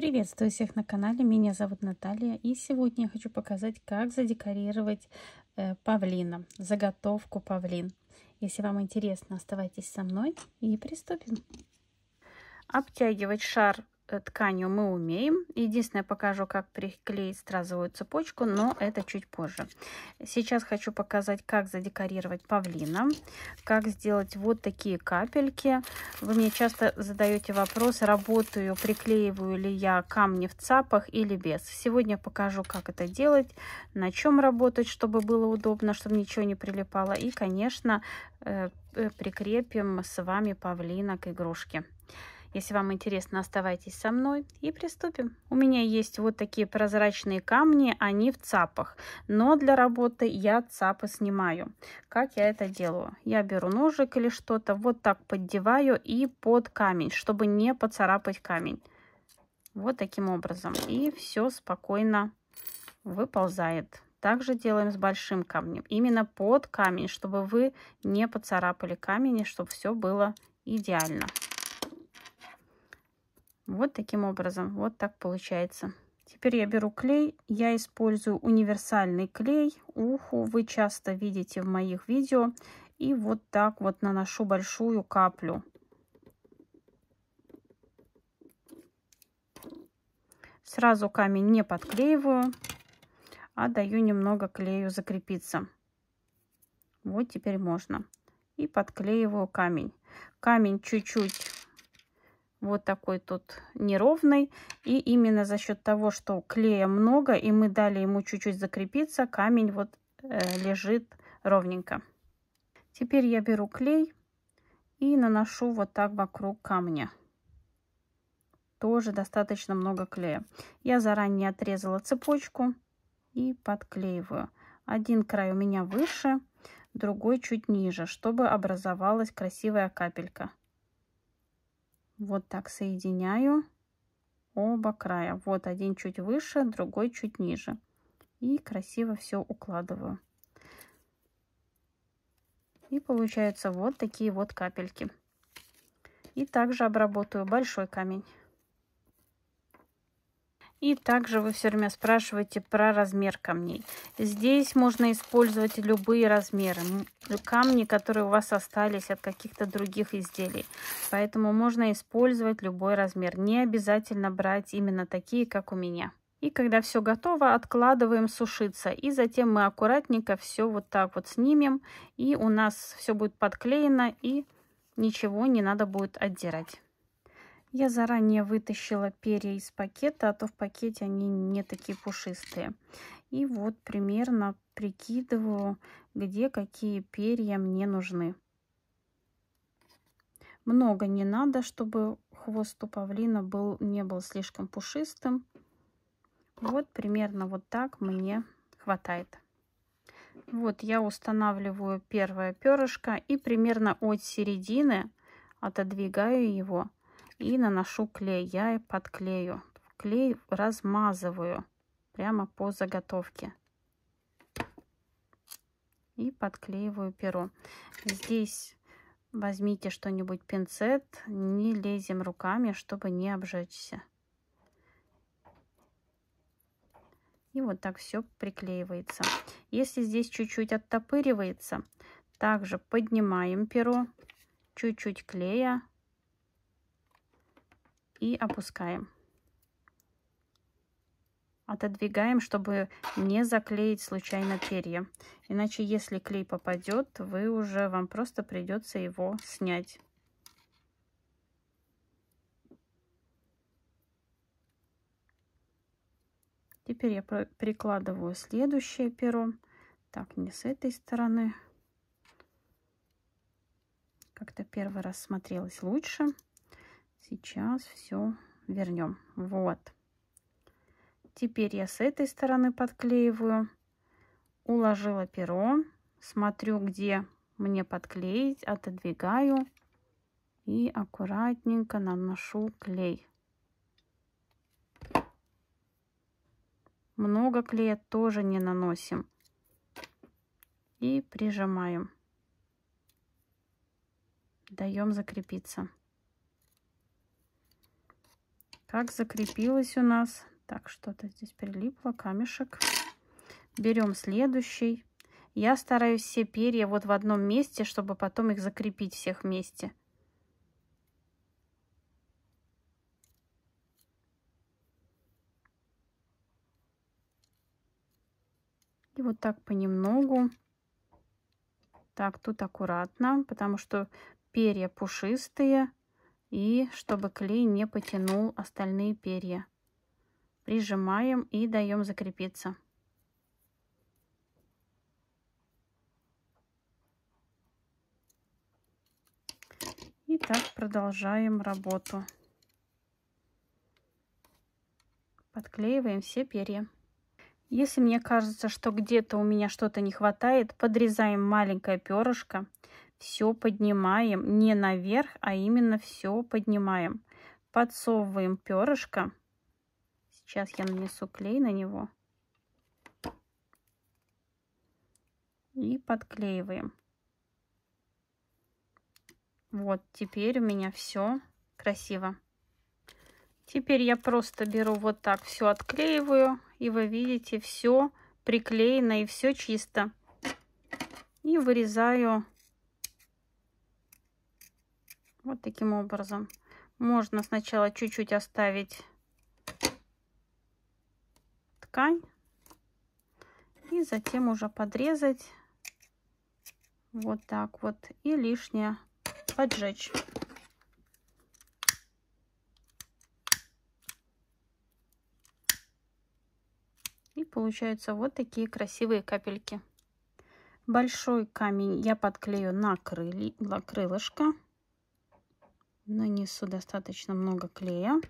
Приветствую всех на канале, меня зовут Наталья и сегодня я хочу показать, как задекорировать э, павлина, заготовку павлин. Если вам интересно, оставайтесь со мной и приступим. Обтягивать шар Э, тканью мы умеем. Единственное, покажу, как приклеить стразовую цепочку, но это чуть позже. Сейчас хочу показать, как задекорировать павлина, как сделать вот такие капельки. Вы мне часто задаете вопрос, работаю, приклеиваю ли я камни в цапах или без. Сегодня покажу, как это делать, на чем работать, чтобы было удобно, чтобы ничего не прилипало. И, конечно, э, э, прикрепим с вами павлина к игрушке. Если вам интересно, оставайтесь со мной и приступим. У меня есть вот такие прозрачные камни, они в цапах, но для работы я цапы снимаю. Как я это делаю? Я беру ножик или что-то, вот так поддеваю и под камень, чтобы не поцарапать камень. Вот таким образом. И все спокойно выползает. Также делаем с большим камнем, именно под камень, чтобы вы не поцарапали камень, чтобы все было идеально. Вот таким образом, вот так получается. Теперь я беру клей, я использую универсальный клей, уху, вы часто видите в моих видео. И вот так вот наношу большую каплю. Сразу камень не подклеиваю, а даю немного клею закрепиться. Вот теперь можно. И подклеиваю камень. Камень чуть-чуть вот такой тут неровный. И именно за счет того, что клея много, и мы дали ему чуть-чуть закрепиться, камень вот э, лежит ровненько. Теперь я беру клей и наношу вот так вокруг камня. Тоже достаточно много клея. Я заранее отрезала цепочку и подклеиваю. Один край у меня выше, другой чуть ниже, чтобы образовалась красивая капелька. Вот так соединяю оба края. Вот один чуть выше, другой чуть ниже. И красиво все укладываю. И получаются вот такие вот капельки. И также обработаю большой камень. И также вы все время спрашиваете про размер камней. Здесь можно использовать любые размеры. Камни, которые у вас остались от каких-то других изделий. Поэтому можно использовать любой размер. Не обязательно брать именно такие, как у меня. И когда все готово, откладываем сушиться. И затем мы аккуратненько все вот так вот снимем. И у нас все будет подклеено и ничего не надо будет отдирать. Я заранее вытащила перья из пакета, а то в пакете они не такие пушистые. И вот примерно прикидываю, где какие перья мне нужны. Много не надо, чтобы хвост у павлина был, не был слишком пушистым. Вот примерно вот так мне хватает. Вот я устанавливаю первое перышко и примерно от середины отодвигаю его и наношу клей. Я и подклею. Клей размазываю прямо по заготовке. И подклеиваю перо. Здесь возьмите что-нибудь, пинцет. Не лезем руками, чтобы не обжечься. И вот так все приклеивается. Если здесь чуть-чуть оттопыривается, также поднимаем перо, чуть-чуть клея и опускаем. Отодвигаем, чтобы не заклеить случайно перья. Иначе, если клей попадет, вы уже вам просто придется его снять. Теперь я прикладываю следующее перо. Так, не с этой стороны. Как-то первый раз смотрелось лучше. Сейчас все вернем. Вот. Теперь я с этой стороны подклеиваю. Уложила перо. Смотрю, где мне подклеить. Отодвигаю. И аккуратненько наношу клей. Много клея тоже не наносим. И прижимаем. Даем закрепиться. Как закрепилось у нас. Так, что-то здесь прилипло, камешек. Берем следующий. Я стараюсь все перья вот в одном месте, чтобы потом их закрепить всех вместе. И вот так понемногу. Так, тут аккуратно, потому что перья пушистые и чтобы клей не потянул остальные перья. Прижимаем и даем закрепиться. И так продолжаем работу. Подклеиваем все перья. Если мне кажется, что где-то у меня что-то не хватает, подрезаем маленькое перышко, все поднимаем не наверх, а именно все поднимаем. Подсовываем перышко. Сейчас я нанесу клей на него. И подклеиваем. Вот, теперь у меня все красиво. Теперь я просто беру вот так все отклеиваю. И вы видите, все приклеено и все чисто. И вырезаю вот таким образом. Можно сначала чуть-чуть оставить ткань. И затем уже подрезать. Вот так вот. И лишнее поджечь. И получаются вот такие красивые капельки. Большой камень я подклею на, крыль... на крылышко нанесу достаточно много клея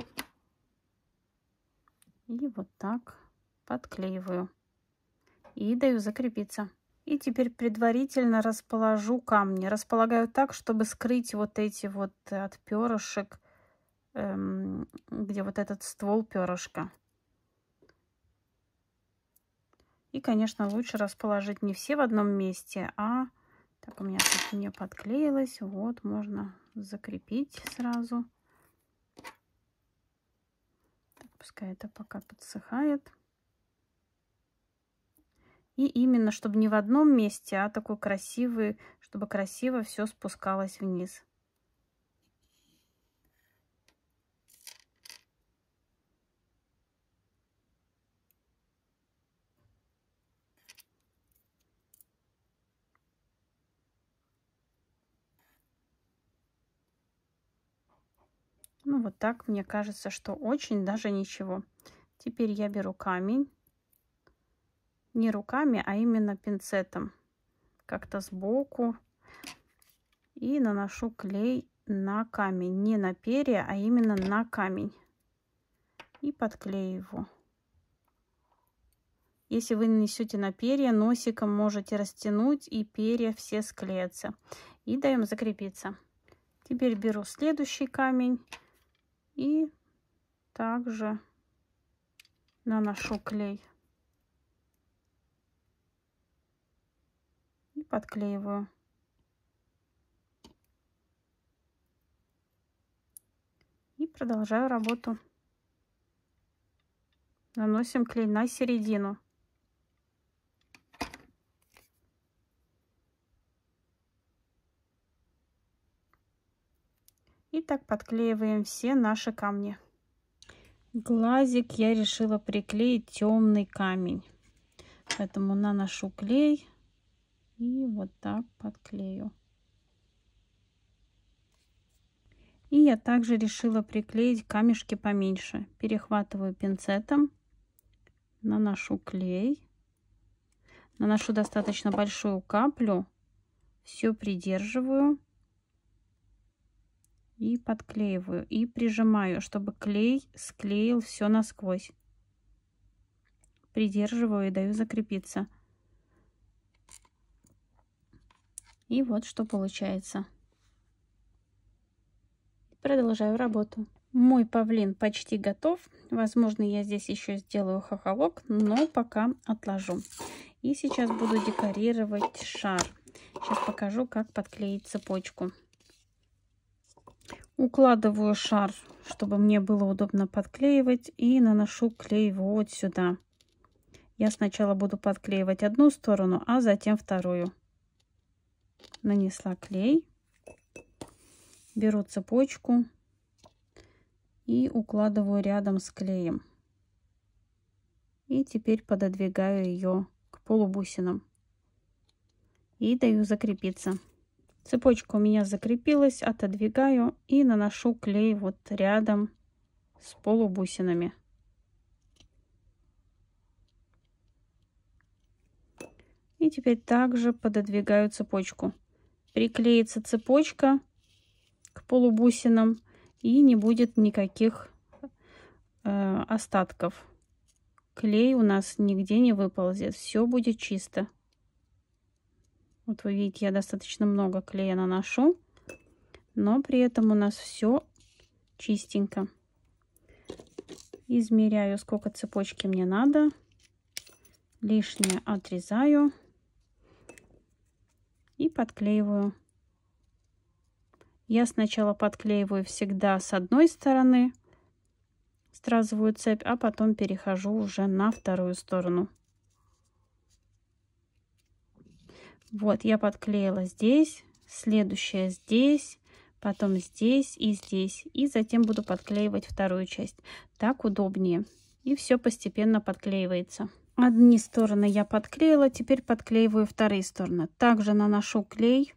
и вот так подклеиваю и даю закрепиться. И теперь предварительно расположу камни. Располагаю так, чтобы скрыть вот эти вот э, от перышек, эм, где вот этот ствол перышка. И, конечно, лучше расположить не все в одном месте, а... Так, у меня тут не подклеилось. Вот, можно закрепить сразу. Так, пускай это пока подсыхает. И именно, чтобы не в одном месте, а такой красивый, чтобы красиво все спускалось вниз. Ну, вот так, мне кажется, что очень даже ничего. Теперь я беру камень. Не руками, а именно пинцетом. Как-то сбоку. И наношу клей на камень. Не на перья, а именно на камень. И подклею его. Если вы нанесете на перья, носиком можете растянуть, и перья все склеятся. И даем закрепиться. Теперь беру следующий камень и также наношу клей и подклеиваю. И продолжаю работу. Наносим клей на середину. так подклеиваем все наши камни. Глазик я решила приклеить темный камень. Поэтому наношу клей и вот так подклею. И я также решила приклеить камешки поменьше. Перехватываю пинцетом, наношу клей, наношу достаточно большую каплю, все придерживаю и подклеиваю и прижимаю, чтобы клей склеил все насквозь. Придерживаю и даю закрепиться. И вот что получается. Продолжаю работу. Мой павлин почти готов. Возможно, я здесь еще сделаю хохолок, но пока отложу. И сейчас буду декорировать шар. Сейчас покажу, как подклеить цепочку. Укладываю шар, чтобы мне было удобно подклеивать, и наношу клей вот сюда. Я сначала буду подклеивать одну сторону, а затем вторую. Нанесла клей. Беру цепочку и укладываю рядом с клеем. И теперь пододвигаю ее к полубусинам. И даю закрепиться. Цепочка у меня закрепилась, отодвигаю и наношу клей вот рядом с полубусинами. И теперь также пододвигаю цепочку. Приклеится цепочка к полубусинам и не будет никаких э, остатков. Клей у нас нигде не выползет, все будет чисто. Вот вы видите, я достаточно много клея наношу, но при этом у нас все чистенько. Измеряю, сколько цепочки мне надо. Лишнее отрезаю и подклеиваю. Я сначала подклеиваю всегда с одной стороны стразовую цепь, а потом перехожу уже на вторую сторону. Вот, я подклеила здесь, следующая здесь, потом здесь и здесь. И затем буду подклеивать вторую часть. Так удобнее. И все постепенно подклеивается. Одни стороны я подклеила, теперь подклеиваю вторые стороны. Также наношу клей.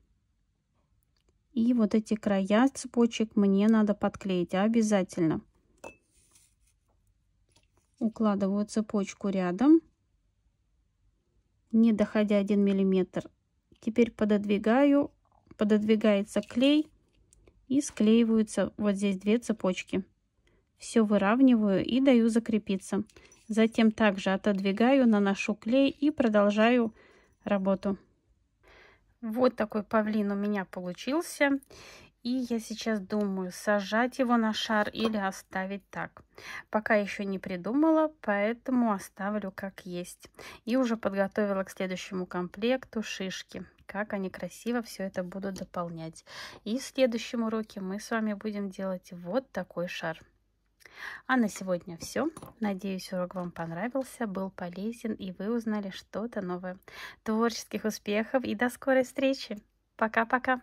И вот эти края цепочек мне надо подклеить обязательно. Укладываю цепочку рядом, не доходя 1 миллиметр Теперь пододвигаю, пододвигается клей и склеиваются вот здесь две цепочки. Все выравниваю и даю закрепиться. Затем также отодвигаю, наношу клей и продолжаю работу. Вот такой павлин у меня получился. И я сейчас думаю, сажать его на шар или оставить так. Пока еще не придумала, поэтому оставлю как есть. И уже подготовила к следующему комплекту шишки как они красиво все это будут дополнять. И в следующем уроке мы с вами будем делать вот такой шар. А на сегодня все. Надеюсь, урок вам понравился, был полезен и вы узнали что-то новое. Творческих успехов и до скорой встречи. Пока-пока.